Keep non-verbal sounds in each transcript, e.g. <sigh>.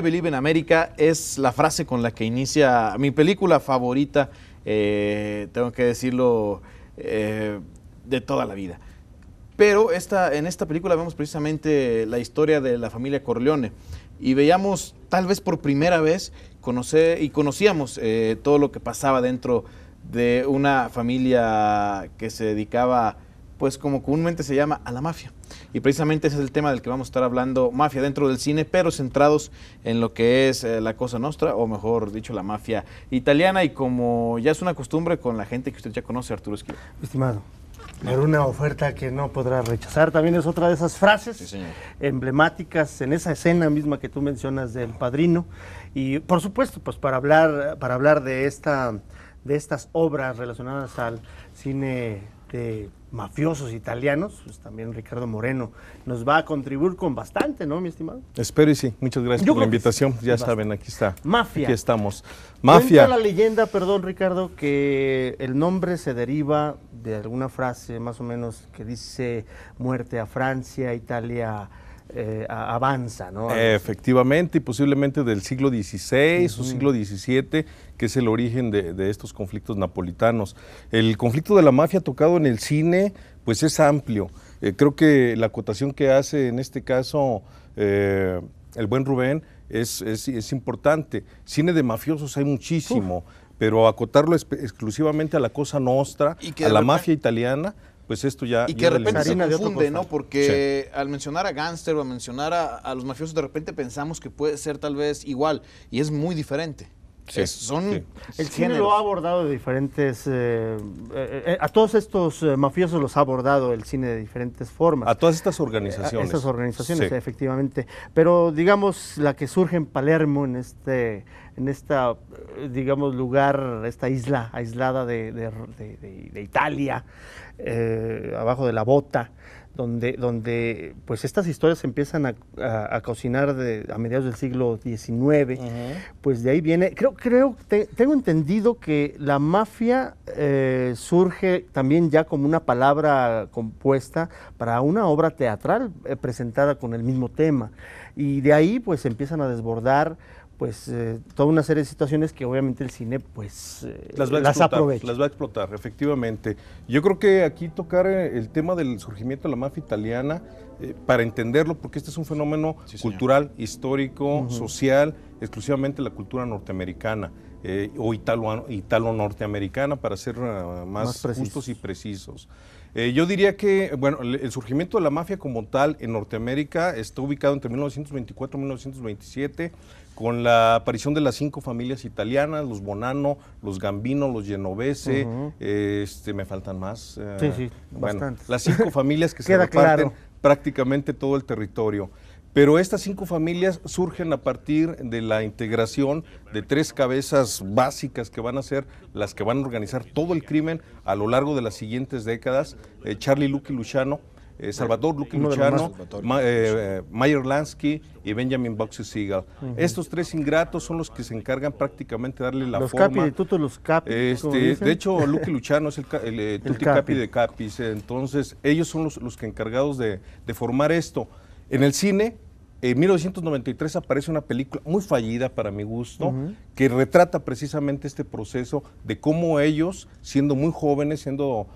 Believe in America es la frase con la que inicia mi película favorita, eh, tengo que decirlo, eh, de toda la vida. Pero esta, en esta película vemos precisamente la historia de la familia Corleone y veíamos tal vez por primera vez conocer, y conocíamos eh, todo lo que pasaba dentro de una familia que se dedicaba a pues como comúnmente se llama, a la mafia. Y precisamente ese es el tema del que vamos a estar hablando, mafia dentro del cine, pero centrados en lo que es eh, la cosa nuestra o mejor dicho, la mafia italiana, y como ya es una costumbre con la gente que usted ya conoce, Arturo Esquivel. Estimado, era una oferta que no podrá rechazar. También es otra de esas frases emblemáticas en esa escena misma que tú mencionas del padrino. Y por supuesto, pues para hablar, para hablar de esta de estas obras relacionadas al cine de mafiosos italianos, pues también Ricardo Moreno nos va a contribuir con bastante, ¿no, mi estimado? Espero y sí. Muchas gracias por la invitación. ya saben, aquí está. Mafia. Aquí estamos. Mafia. la leyenda, perdón, Ricardo, que el nombre se deriva de alguna frase más o menos que dice muerte a Francia, Italia eh, avanza, ¿no? Efectivamente, y posiblemente del siglo XVI o siglo XVII, que es el origen de, estos conflictos napolitanos. El conflicto de la mafia tocado en el cine, pues es amplio. Eh, creo que la acotación que hace en este caso eh, el buen Rubén es, importante. Cine de mafiosos hay muchísimo. Pero acotarlo exclusivamente a la cosa nostra, a la mafia italiana, pues esto ya... Y que de repente se confunde, ¿no? Porque al mencionar a gangster o a mencionar a, a, los mafiosos, de repente pensamos que puede ser tal vez igual y es muy diferente son el cine lo ha abordado de diferentes. Eh, eh, eh, a todos estos mafiosos los ha abordado el cine de diferentes formas. A todas estas organizaciones. estas organizaciones, efectivamente. Pero digamos, la que surge en Palermo, en este en esta, digamos, lugar, esta isla aislada de Italia, abajo de la bota, donde, donde pues estas historias empiezan a, cocinar a mediados del siglo XIX, pues de ahí viene, creo, creo, tengo entendido que la mafia eh, surge también ya como una palabra compuesta para una obra teatral eh, presentada con el mismo tema, y de ahí pues empiezan a desbordar pues eh, toda una serie de situaciones que obviamente el cine pues eh, las, va a Las va a explotar, efectivamente. Yo creo que aquí tocar eh, el tema del surgimiento de la mafia italiana, para entenderlo, porque este es un fenómeno cultural, histórico, social, exclusivamente la cultura norteamericana o italo-norteamericana, para ser ah, más, justos y precisos. yo diría que, bueno, el surgimiento de la mafia como tal en Norteamérica está ubicado entre 1924 y 1927 con la aparición de las cinco familias italianas, los Bonano, los Gambino, los Genovese, eh, este, me faltan más. Eh, sí, sí, Las cinco <laughs> familias que se reparten prácticamente todo el territorio. Pero estas cinco familias surgen a partir de la integración de tres cabezas básicas que van a ser las que van a organizar todo el crimen a lo largo de las siguientes décadas. Eh, Charlie, Charlie y Luciano, eh, Salvador Luque Luchano, eh, Mayer Lansky y Benjamin Boxy Seagal. Estos tres ingratos son los que se encargan prácticamente de darle la los forma. Capi, los capi, este, de hecho, Luque Luchano es el, eh, tuti capi. de Capis. Entonces, ellos son los, los que encargados de, formar esto. En el cine, en 1993 aparece una película muy fallida para mi gusto, que retrata precisamente este proceso de cómo ellos, siendo muy jóvenes, siendo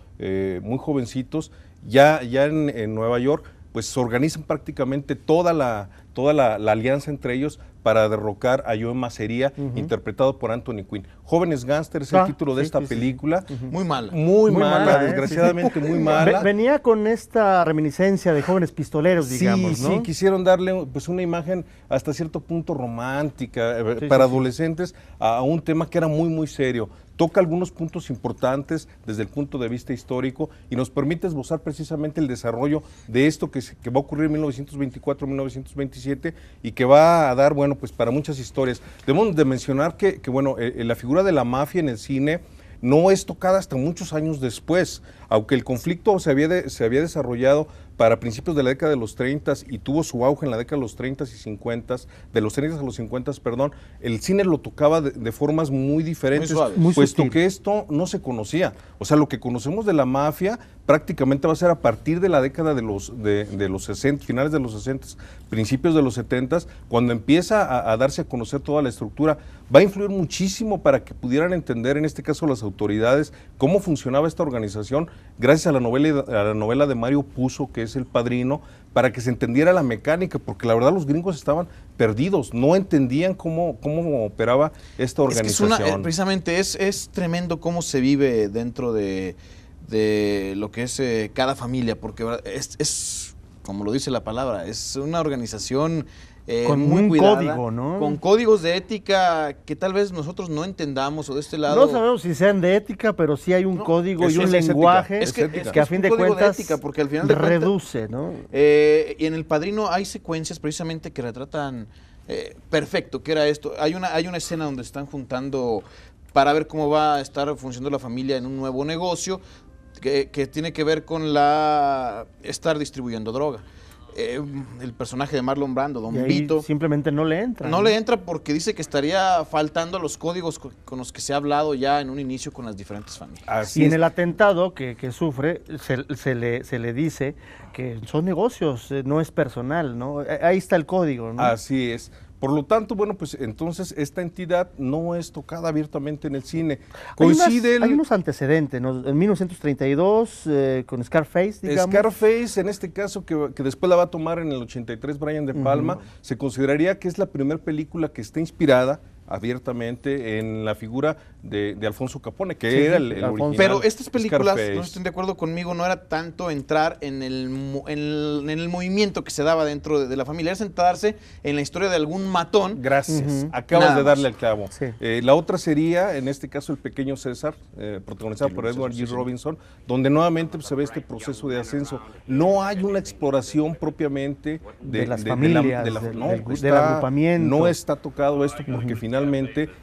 muy jovencitos, ya, ya en, Nueva York, pues se organizan prácticamente toda la toda la, alianza entre ellos para derrocar a Joe Macería, interpretado por Anthony Quinn. Jóvenes Gánster es el ah, título de esta película. Muy mala. Muy, mala, ¿eh? desgraciadamente muy mala. Venía con esta reminiscencia de jóvenes pistoleros, digamos, ¿no? Sí, quisieron darle pues una imagen hasta cierto punto romántica eh, para adolescentes a, un tema que era muy, muy serio toca algunos puntos importantes desde el punto de vista histórico y nos permite esbozar precisamente el desarrollo de esto que, que va a ocurrir en 1924-1925 y que va a dar, bueno, pues para muchas historias. Debemos de mencionar que, bueno, eh, eh, la figura de la mafia en el cine no es tocada hasta muchos años después, aunque el conflicto se había, se había desarrollado para principios de la década de los 30 y tuvo su auge en la década de los 30 y 50, de los 30 a los 50, perdón, el cine lo tocaba de, formas muy diferentes, puesto que esto no se conocía. O sea, lo que conocemos de la mafia prácticamente va a ser a partir de la década de los, de, de los 60, finales de los 60, principios de los 70, cuando empieza a, darse a conocer toda la estructura. Va a influir muchísimo para que pudieran entender, en este caso las autoridades, cómo funcionaba esta organización, gracias a la novela, a la novela de Mario Puzo, que es el Padrino, para que se entendiera la mecánica, porque la verdad los gringos estaban perdidos, no entendían cómo, cómo operaba esta eh, organización. precisamente es, es tremendo cómo se vive dentro de, lo que es eh, cada familia, porque es, es, como lo dice la palabra, es una organización eh, con un código, ¿no? Con códigos de ética que tal vez nosotros no entendamos o de este lado. No sabemos si sean de ética, pero sí hay un código y un lenguaje que, a fin de cuentas porque al final reduce, ¿no? Eh, y en El Padrino hay secuencias precisamente que retratan eh, perfecto que era esto. Hay una, hay una escena donde están juntando para ver cómo va a estar funcionando la familia en un nuevo negocio que, que tiene que ver con la estar distribuyendo droga. Eh, el personaje de Marlon Brando, Don Vito. Simplemente no le entra. No, le entra porque dice que estaría faltando los códigos con, los que se ha hablado ya en un inicio con las diferentes familias. Así y en el atentado que, sufre, se, le, se le dice que son negocios, eh, no es personal, ¿no? Eh, ahí está el código, Así es. Por lo tanto, bueno, pues entonces esta entidad no es tocada abiertamente en el cine. Coincide. Hay, unos antecedentes, en 1932 eh, con Scarface, digamos. Scarface, en este caso, que, que, después la va a tomar en el 83 Brian De Palma, se consideraría que es la primera película que está inspirada abiertamente en la figura de, Alfonso Capone, que era el, Pero estas películas, no estén de acuerdo conmigo, no era tanto entrar en el, en el, movimiento que se daba dentro de, la familia, era sentarse en la historia de algún matón. Gracias, acabas de darle al clavo. Eh, la otra sería, en este caso, El Pequeño César, eh, protagonizado por Edward G. Robinson, donde nuevamente pues, se ve este proceso de ascenso. No hay una exploración propiamente de, las familias, no, del, agrupamiento. No está tocado esto porque uh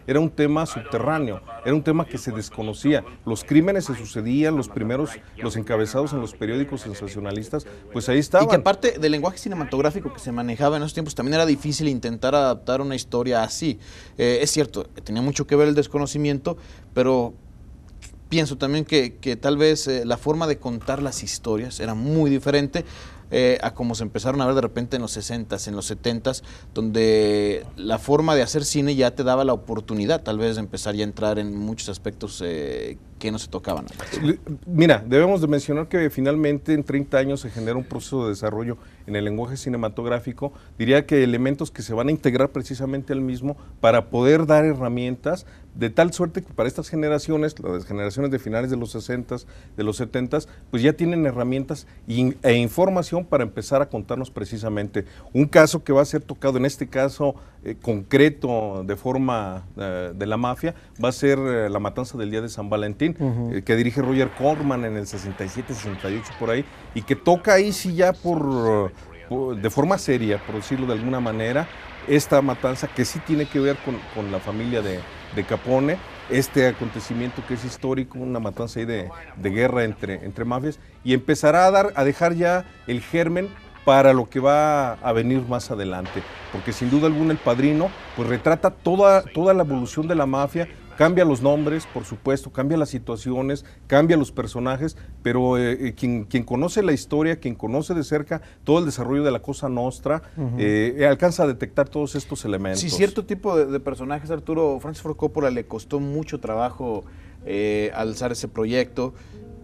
era un tema subterráneo, era un tema que se desconocía. Los crímenes se sucedían, los primeros, los encabezados en los periódicos sensacionalistas, pues ahí estaban. Y que aparte del lenguaje cinematográfico que se manejaba en esos tiempos, también era difícil intentar adaptar una historia así. Eh, es cierto, tenía mucho que ver el desconocimiento, pero pienso también que, tal vez eh, la forma de contar las historias era muy diferente. Eh, a como se empezaron a ver de repente en los 60s, en los 70s, donde la forma de hacer cine ya te daba la oportunidad tal vez de empezar ya a entrar en muchos aspectos eh, que no se tocaban Mira, debemos de mencionar que finalmente en 30 años se genera un proceso de desarrollo en el lenguaje cinematográfico, diría que elementos que se van a integrar precisamente al mismo para poder dar herramientas de tal suerte que para estas generaciones, las generaciones de finales de los 60, de los 70, pues ya tienen herramientas e información para empezar a contarnos precisamente un caso que va a ser tocado, en este caso eh, concreto de forma eh, de la mafia, va a ser eh, la matanza del día de San Valentín eh, que dirige Roger Corman en el 67, 68 por ahí, y que toca ahí sí ya por, de forma seria, por decirlo de alguna manera, esta matanza que sí tiene que ver con, la familia de, Capone, este acontecimiento que es histórico, una matanza ahí de, guerra entre, entre mafias, y empezará a, dar, a dejar ya el germen para lo que va a venir más adelante, porque sin duda alguna el padrino pues retrata toda, toda la evolución de la mafia, Cambia los nombres, por supuesto, cambia las situaciones, cambia los personajes, pero eh, eh, quien, quien, conoce la historia, quien conoce de cerca todo el desarrollo de la cosa nostra, eh, alcanza a detectar todos estos elementos. Sí, cierto tipo de, personajes, Arturo, Francis Ford Coppola le costó mucho trabajo alzar ese proyecto.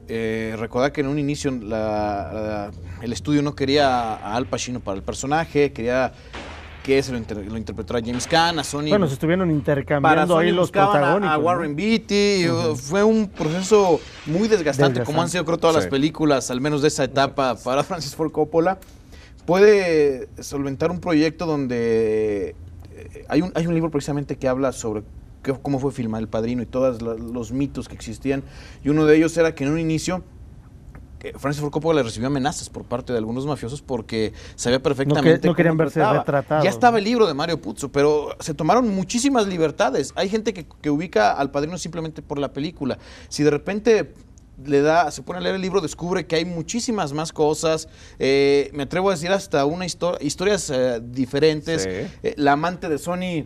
Eh, que en un inicio el estudio no quería a Al Pacino para el personaje, quería que se lo, interpretó a James Caan, a Sony. Bueno, se estuvieron intercambiando ahí los protagónicos. A, Warren Beatty, uh, fue un proceso muy desgastante, como han sido creo todas las películas, al menos de esa etapa para <laughs> Francis Ford Coppola. Puede solventar un proyecto donde eh, hay un, hay un libro precisamente que habla sobre cómo fue filmar El Padrino y todos los mitos que existían. Y uno de ellos era que en un inicio eh, Francis Ford Coppola le recibió amenazas por parte de algunos mafiosos porque sabía perfectamente. No, que, no querían verse retratados. Ya estaba el libro de Mario Puzo, pero se tomaron muchísimas libertades. Hay gente que, ubica al padrino simplemente por la película. Si de repente le da, se pone a leer el libro, descubre que hay muchísimas más cosas. Eh, me atrevo a decir hasta una historia, historias eh, diferentes. la amante de Sony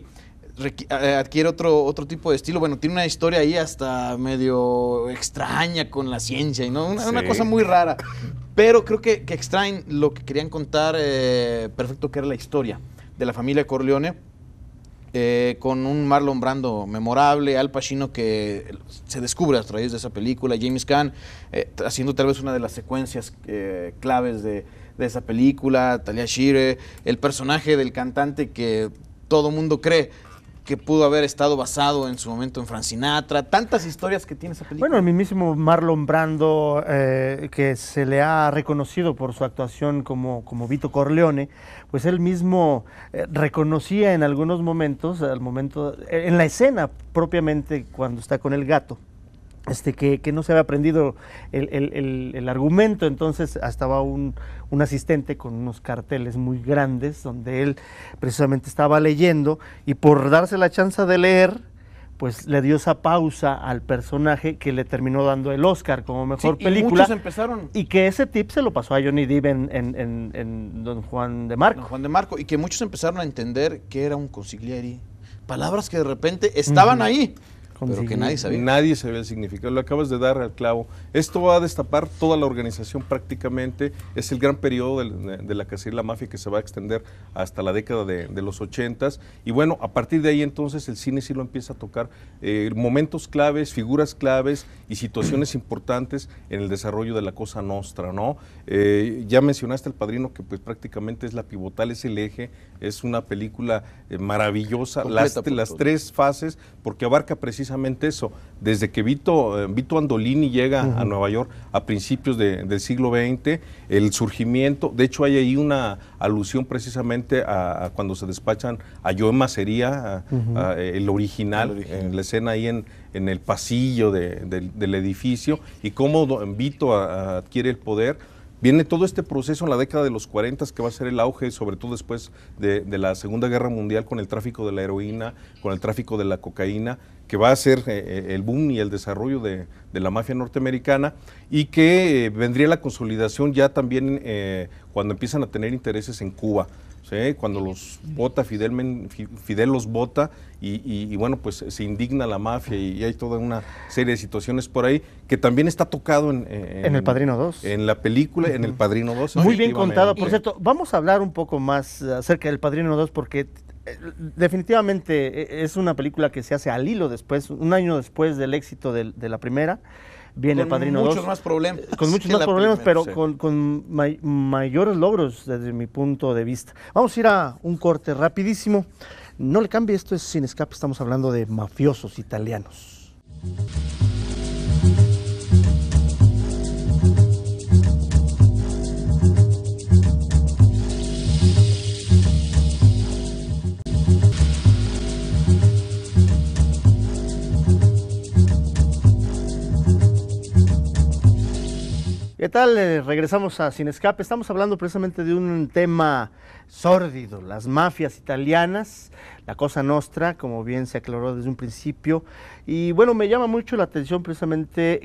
eh, adquiere otro, otro tipo de estilo. Bueno, tiene una historia ahí hasta medio extraña con la ciencia, y ¿no? Una, cosa muy rara. Pero creo que, extraen lo que querían contar eh, perfecto, que era la historia de la familia Corleone. Eh, con un Marlon Brando memorable, Al Pacino que se descubre a través de esa película, James Caan haciendo tal vez una de las secuencias claves de, de esa película, Talia Shire, el personaje del cantante que todo mundo cree que pudo haber estado basado en su momento en Francinatra, tantas historias que tiene esa película. Bueno, el mismísimo Marlon Brando, eh, que se le ha reconocido por su actuación como, como Vito Corleone, pues él mismo eh, reconocía en algunos momentos, al momento, eh, en la escena propiamente cuando está con el gato, este, que, no se había aprendido el, argumento, entonces estaba un, asistente con unos carteles muy grandes donde él precisamente estaba leyendo y por darse la chance de leer, pues le dio esa pausa al personaje que le terminó dando el Oscar como mejor película. Y empezaron. Y que ese tip se lo pasó a Johnny Depp en, Don Juan de Marco. Don Juan de Marco, y que muchos empezaron a entender que era un consiglieri. Palabras que de repente estaban ahí pero que nadie sabía. Nadie sabía el significado, lo acabas de dar al clavo. Esto va a destapar toda la organización prácticamente, es el gran periodo de, la casilla la mafia que se va a extender hasta la década de, los ochentas. Y bueno, a partir de ahí entonces el cine sí lo empieza a tocar, eh, momentos claves, figuras claves y situaciones importantes en el desarrollo de la cosa nostra, ¿no? Eh, ya mencionaste El Padrino, que pues prácticamente es la pivotal, es el eje, es una película eh, maravillosa, las tres fases, porque abarca precisamente precisamente eso. Desde que Vito, eh, Vito Andolini llega a Nueva York a principios del siglo XX, el surgimiento, de hecho hay ahí una alusión precisamente a, cuando se despachan a Joe Sería, eh, el, original, en la escena ahí en, en el pasillo del edificio, y cómo Vito adquiere el poder Viene todo este proceso en la década de los 40 que va a ser el auge, sobre todo después de, la Segunda Guerra Mundial, con el tráfico de la heroína, con el tráfico de la cocaína, que va a ser eh, eh, el boom y el desarrollo de, la mafia norteamericana, y que eh, vendría la consolidación ya también cuando empiezan a tener intereses en Cuba cuando los vota, Fidel, Fidel los vota y, bueno, pues se indigna la mafia y, hay toda una serie de situaciones por ahí que también está tocado en... Eh, El Padrino 2. En la película, en El Padrino 2. Muy bien contado. por cierto. Vamos a hablar un poco más acerca del Padrino 2 porque eh, definitivamente e, es una película que se hace al hilo después, un año después del éxito de la primera viene el Padrino eh, Con muchos más problemas. Con muchos más problemas, pero con, mayores logros desde mi punto de vista. Vamos a ir a un corte rapidísimo. No le cambie, esto es Sin Escape, estamos hablando de mafiosos italianos. ¿Qué tal? Eh, regresamos a Sin Escape. Estamos hablando precisamente de un tema sórdido, las mafias italianas, la cosa nostra, como bien se aclaró desde un principio. Y bueno, me llama mucho la atención precisamente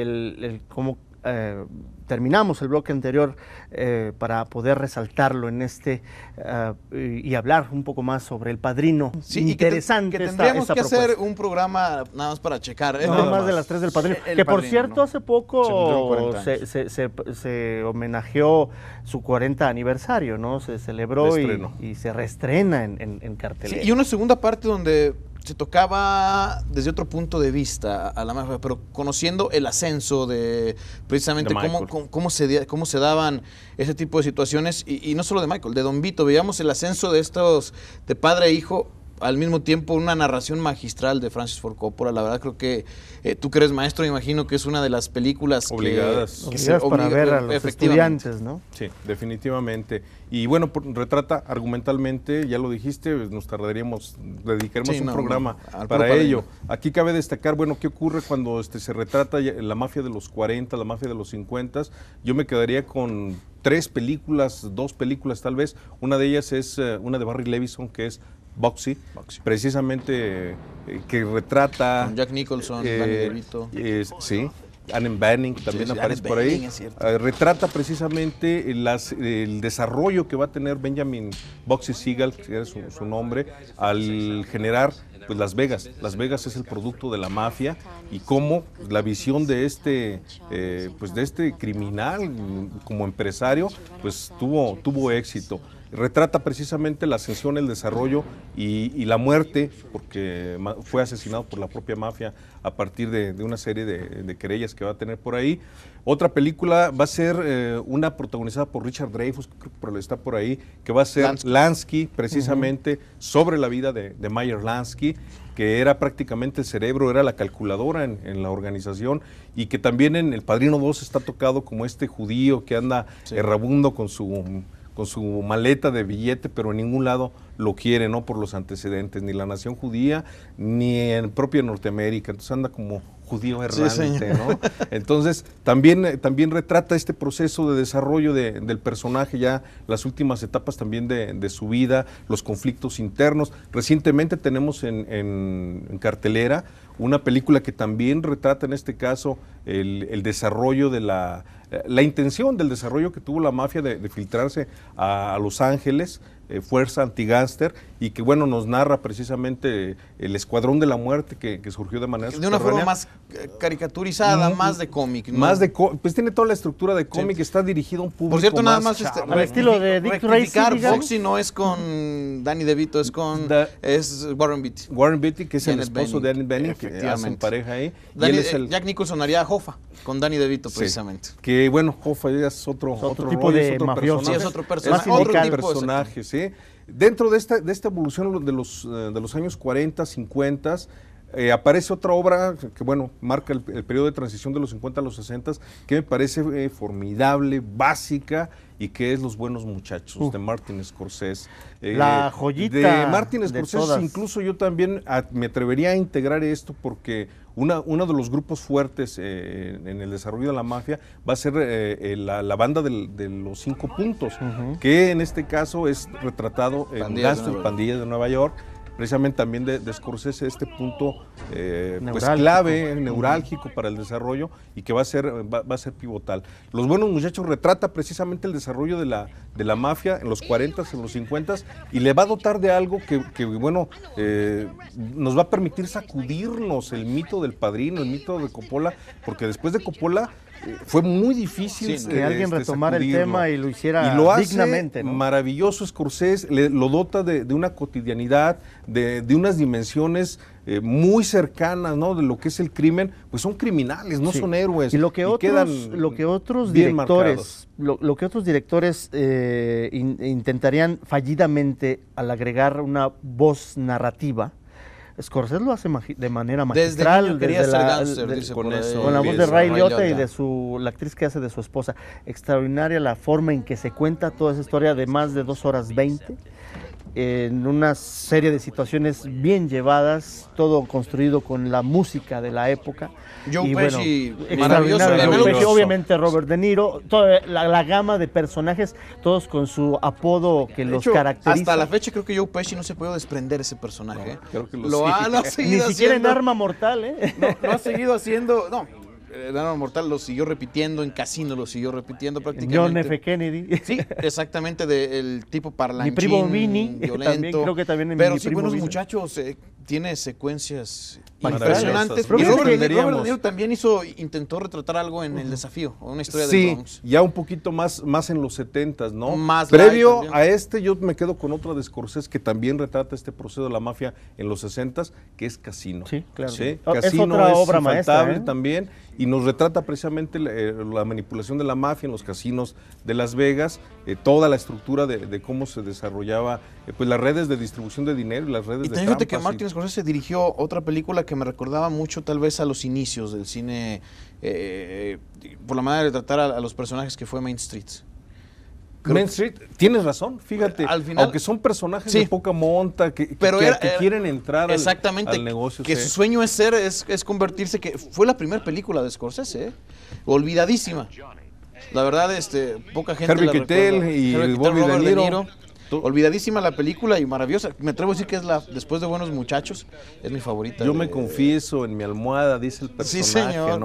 el, cómo eh, terminamos el bloque anterior eh, para poder resaltarlo en este eh, y hablar un poco más sobre el padrino. Sí, interesante. Que, tendríamos que hacer un programa nada más para checar. nada este, más de las tres del padrino. que por cierto, hace poco se, homenajeó su 40 aniversario, ¿no? Se celebró y, se reestrena en, en, cartelera. Sí, y una segunda parte donde se tocaba desde otro punto de vista a la más pero conociendo el ascenso de precisamente cómo, se, cómo se daban ese tipo de situaciones, y, y, no solo de Michael, de Don Vito, veíamos el ascenso de estos, de padre e hijo al mismo tiempo una narración magistral de Francis Ford Coppola. La verdad creo que eh, tú que eres maestro, me imagino que es una de las películas obligadas, que, que para ver a los estudiantes, ¿no? Sí, definitivamente. Y bueno, retrata argumentalmente, ya lo dijiste, pues, nos tardaríamos, dedicaremos un programa para ello. Aquí cabe destacar, bueno, qué ocurre cuando este, se retrata la mafia de los 40, la mafia de los 50. Yo me quedaría con tres películas, dos películas tal vez. Una de ellas es eh, una de Barry Levison que es Boxy, precisamente eh, que retrata... Jack Nicholson, eh, sí, Anne Banning también aparece por ahí. Eh, retrata precisamente el desarrollo que va a tener Benjamin Boxy Seagal, que era su, nombre, al generar pues Las Vegas. Las Vegas es el producto de la mafia y cómo la visión de este, eh, pues de este criminal como empresario, pues tuvo, tuvo éxito retrata precisamente la ascensión, el desarrollo y, la muerte, porque fue asesinado por la propia mafia a partir de, una serie de, querellas que va a tener por ahí. Otra película va a ser eh, una protagonizada por Richard Dreyfus, que que está por ahí, que va a ser Lansky, precisamente sobre la vida de, de Meyer Lansky que era prácticamente el cerebro, era la calculadora en, la organización y que también en El Padrino 2 está tocado como este judío que anda eh, rabundo errabundo con su con su maleta de billete, pero en ningún lado lo quiere, no por los antecedentes, ni la nación judía, ni en propia Norteamérica. Entonces anda como judío errante, ¿no? Entonces, también, eh, también retrata este proceso de desarrollo del personaje, ya las últimas etapas también de, su vida, los conflictos internos. Recientemente tenemos en, en, cartelera una película que también retrata en este caso el, desarrollo de la, eh, la intención del desarrollo que tuvo la mafia de, filtrarse a Los Ángeles, eh, fuerza Antigánster y que bueno nos narra precisamente el Escuadrón de la Muerte que, surgió de manera de una forma más eh, caricaturizada, mm, más de cómic, ¿no? más de pues tiene toda la estructura de cómic, está dirigido a un público. Por cierto, nada más este, al estilo de Dick Tracy, Foxy no es con Danny DeVito, es con es Warren Beatty. Warren Beatty que es el esposo de Danny Benning, que hacen pareja ahí. Jack Nicholson haría a Hoffa con Danny DeVito precisamente. Que bueno, Hoffa ya es otro, otro, tipo de otro mafioso. es otro tipo personaje, sí. Dentro de esta, evolución de los, eh, de los años 40, 50, eh, aparece otra obra que, bueno, marca el, periodo de transición de los 50 a los 60, que me parece eh, formidable, básica, y que es Los Buenos Muchachos, uh. de Martin Scorsese. la joyita. De Martin Scorsese, incluso yo también me atrevería a integrar esto porque una, uno de los grupos fuertes eh, en el desarrollo de la mafia va a ser eh, eh, la, la, banda de los cinco puntos, que en este caso es retratado en Gastos, Pandillas de Nueva York, precisamente también de, de este punto eh, pues, clave, neurálgico para el desarrollo y que va a ser, va, a ser pivotal. Los buenos muchachos retrata precisamente el desarrollo de la, de la mafia en los 40, en los 50 s y le va a dotar de algo que, bueno, eh, nos va a permitir sacudirnos el mito del padrino, el mito de Coppola, porque después de Coppola fue muy difícil que alguien este, retomara el tema y lo hiciera y lo hace dignamente. Maravilloso Scorsese, lo dota de, una cotidianidad, de, unas dimensiones eh, muy cercanas, ¿no? De lo que es el crimen, pues son criminales, no son héroes. Y lo que otros, lo que otros directores, lo, que otros directores intentarían fallidamente al agregar una voz narrativa Scorsese lo hace de manera magistral. con, la voz de Ray Liotta y de su, la actriz que hace de su esposa. Extraordinaria la forma en que se cuenta toda esa historia de más de dos horas veinte en una serie de situaciones bien llevadas, todo construido con la música de la época. Joe Pesci, maravilloso, Pesci, obviamente Robert De Niro, toda la, gama de personajes, todos con su apodo que los caracteriza. Hasta la fecha creo que Joe Pesci no se puede desprender ese personaje. ¿eh? lo, ha, <laughs> seguido Ni siquiera en Arma Mortal, ¿eh? lo ha seguido haciendo, el Enano Mortal lo siguió repitiendo, en Casino lo siguió repitiendo prácticamente. John F. Kennedy. Sí, exactamente, del tipo parlanchín, mi primo Vini, <laughs> violento. También, creo que también en pero sí, buenos muchachos, eh, tiene secuencias impresionantes. Robert, Robert Niro también hizo, intentó retratar algo en El Desafío, una historia de del Sí, ya un poquito más, más en los 70 ¿no? Más Previo a este, yo me quedo con otra de Scorsese que también retrata este proceso de la mafia en los 60 que es Casino. Sí, claro. Oh, Casino es, otra obra maestra, ¿eh? también y nos retrata precisamente eh, la manipulación de la mafia en los casinos de Las Vegas eh, toda la estructura de, cómo se desarrollaba eh, pues las redes de distribución de dinero y las redes y de fíjate que Martin Scorsese dirigió otra película que me recordaba mucho tal vez a los inicios del cine eh, por la manera de tratar a, los personajes que fue Main Street. Main Street, tienes razón, fíjate, al aunque son personajes de poca monta que, pero quieren entrar exactamente, al, negocio. Que su sueño es ser, es, es, convertirse, que fue la primera película de Scorsese, olvidadísima. La verdad, este, poca gente. Harvey y el Bobby De Niro. Olvidadísima la película y maravillosa. Me atrevo a decir que es la, después de Buenos Muchachos, es mi favorita. Yo me confieso en mi almohada, dice el personaje. Sí, señor.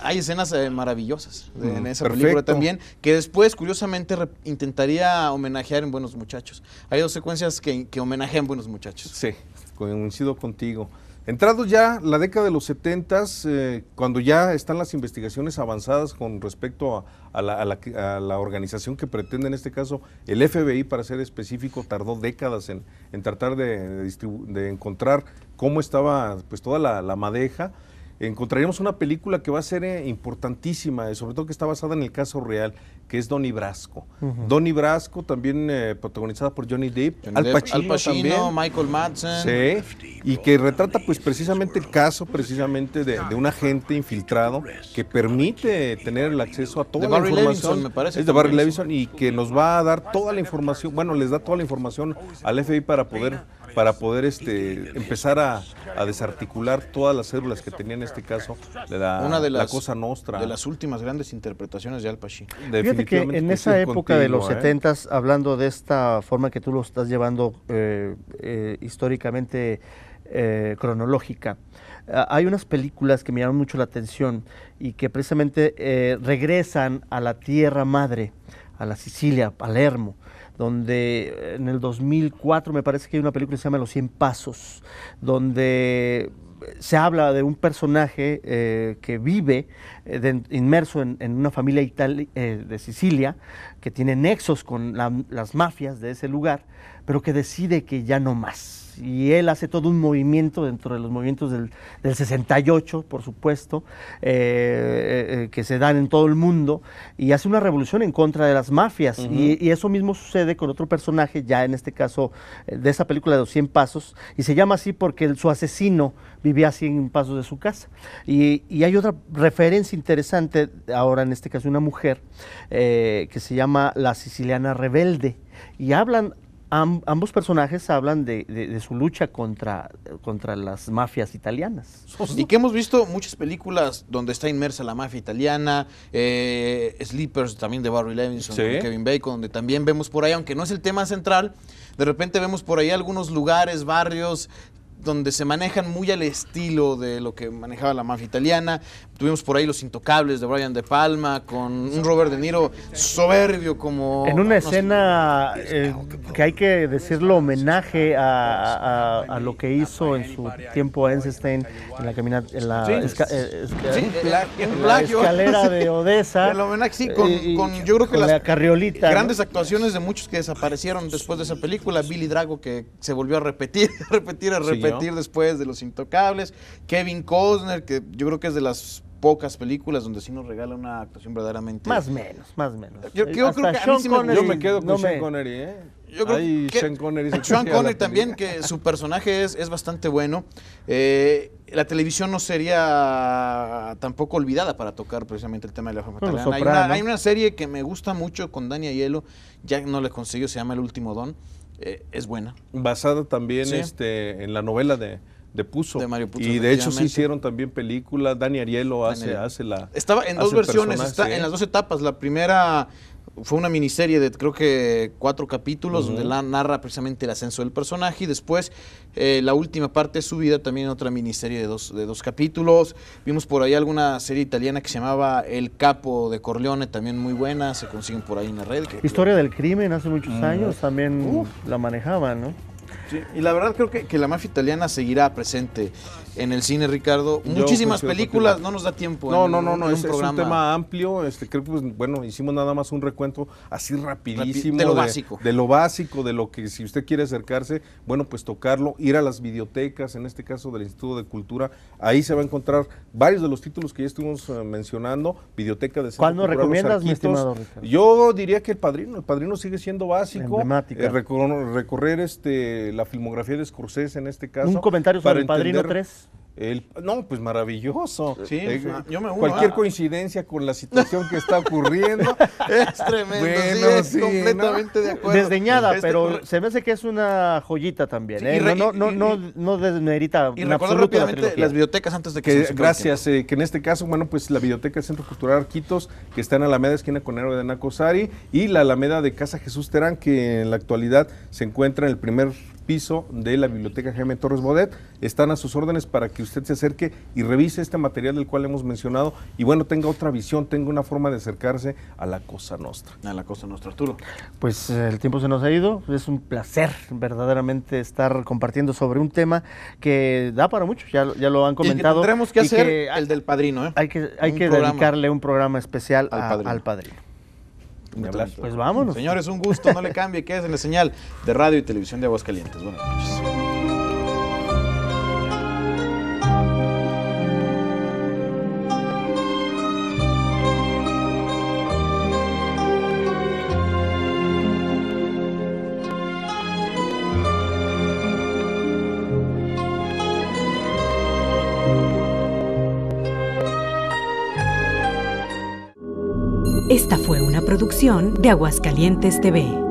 Hay escenas eh, maravillosas en mm, esa película también, que después, curiosamente, intentaría homenajear en Buenos Muchachos. Hay dos secuencias que, que homenajean Buenos Muchachos. Sí, coincido contigo. Entrado ya la década de los 70, eh, cuando ya están las investigaciones avanzadas con respecto a, la, organización que pretende, en este caso el FBI para ser específico, tardó décadas en, tratar de, encontrar cómo estaba pues toda la, madeja encontraríamos una película que va a ser eh, importantísima, eh, sobre todo que está basada en el caso real, que es Donny Brasco. Donny Brasco, también eh, protagonizada por Johnny Depp, Al, Pacino, también. Michael Madsen. y que retrata pues precisamente el caso precisamente de, un agente infiltrado que permite tener el acceso a toda la información. parece. Es de Barry Levinson y que nos va a dar toda la información, bueno, les da toda la información al FBI para poder para poder este empezar a, desarticular todas las células que tenía en este caso de la, Una de las, la cosa nostra. De las últimas grandes interpretaciones de Al Pacino. Definitivamente en esa época de los ¿eh? setentas, hablando de esta forma que tú lo estás llevando eh, eh, históricamente cronológica, ah, hay unas películas que me llaman mucho la atención y que precisamente regresan a la tierra madre, a la Sicilia, a Palermo donde en el 2004 me parece que hay una película que se llama Los 100 Pasos, donde se habla de un personaje eh, que vive eh, inmerso en, una familia eh, de Sicilia, que tiene nexos con las mafias de ese lugar, pero que decide que ya no más. Y él hace todo un movimiento dentro de los movimientos del, del 68, por supuesto, eh, eh, eh, que se dan en todo el mundo, y hace una revolución en contra de las mafias. y, eso mismo sucede con otro personaje, ya en este caso de esa película de los 100 pasos, y se llama así porque su asesino vivía a 100 pasos de su casa. Y, hay otra referencia interesante, ahora en este caso una mujer, que se llama La Siciliana Rebelde, y hablan ambos personajes hablan de, su lucha contra, contra las mafias italianas. <laughs> Y que hemos visto muchas películas donde está inmersa la mafia italiana, eh, Sleepers también de Barry Levinson, y Kevin Bacon, donde también vemos por ahí, aunque no es el tema central, de repente vemos por ahí algunos lugares, barrios, donde se manejan muy al estilo de lo que manejaba la mafia italiana. Tuvimos por ahí Los Intocables de Brian De Palma, con un Robert De Niro soberbio como... En una escena eh, que hay que decirlo homenaje a, a, lo que hizo en su tiempo Einstein en la, caminata, en la, eh, en la escalera de <laughs> Odessa. homenaje, sí, con, yo creo que las la carriolita, grandes actuaciones de muchos que desaparecieron después de esa película. Billy Drago que se volvió a repetir, <laughs> a repetir, a repetir después de Los Intocables. Kevin Costner, que yo creo que es de las pocas películas donde sí nos regala una actuación verdaderamente. Más menos, más menos. Yo, creo que Sean yo me quedo con ¿eh? Yo creo que también, que su personaje es, bastante bueno. Eh, la televisión no sería tampoco olvidada para tocar precisamente el tema de la fama Hay una, serie que me gusta mucho con Dania Hielo, ya no le consiguió, se llama El Último Don eh, es buena. Basada también este, en la novela de, de De Mario Puzo. Y de hecho se hicieron también películas. Dani Arielo hace, hace la. Estaba en dos versiones, está en las dos etapas. La primera fue una miniserie de creo que cuatro capítulos donde la narra precisamente el ascenso del personaje y después eh, la última parte de su vida también otra miniserie de dos, de dos capítulos. Vimos por ahí alguna serie italiana que se llamaba El Capo de Corleone, también muy buena, se consiguen por ahí en la red. Historia del crimen hace muchos años también la manejaban, ¿no? Sí, y la verdad creo que, que la mafia italiana seguirá presente en el cine, Ricardo. Muchísimas películas, no nos da tiempo. No, no, no, no, es, un, tema amplio. Este, creo pues, bueno, hicimos nada más un recuento así rapidísimo. De lo básico. De lo básico, de lo que si usted quiere acercarse, bueno, pues tocarlo, ir a las videotecas, en este caso del Instituto de Cultura. Ahí se va a encontrar varios de los títulos que ya estuvimos eh, mencionando. Videoteca de ¿Cuál nos recomiendas, mi estimado Ricardo? Yo diría que El Padrino. El Padrino sigue siendo básico. Eh, recorrer este, la filmografía de Scorsese en este caso. Un comentario sobre El Padrino 3 no, pues maravilloso. Sí, eh, yo me Cualquier ah. coincidencia con la situación que está ocurriendo <laughs> es sí, completamente de acuerdo. Desdeñada, este pero se me hace que es una joyita también. ¿eh? no, no, y, no, Y rápidamente las bibliotecas antes de que. que gracias, eh, que en este caso, bueno, pues la biblioteca del Centro Cultural Arquitos, que está en Alameda, esquina con Héroe de Nacosari, y la Alameda de Casa Jesús Terán, que en la actualidad se encuentra en el primer piso de la Biblioteca Jaime Torres Bodet. Están a sus órdenes para que usted se acerque y revise este material del cual hemos mencionado y bueno, tenga otra visión, tenga una forma de acercarse a la Cosa nuestra, A la Cosa nuestra Arturo. Pues eh, el tiempo se nos ha ido, es un placer verdaderamente estar compartiendo sobre un tema que da para mucho, ya, ya lo han comentado. Y que tendremos que hacer el del padrino. ¿eh? Hay que, hay que dedicarle un programa especial al padrino. Pues vámonos. Señores, un gusto. No le cambie. Quédese en la señal de radio y televisión de Aguascalientes. Buenas noches. de Aguascalientes TV.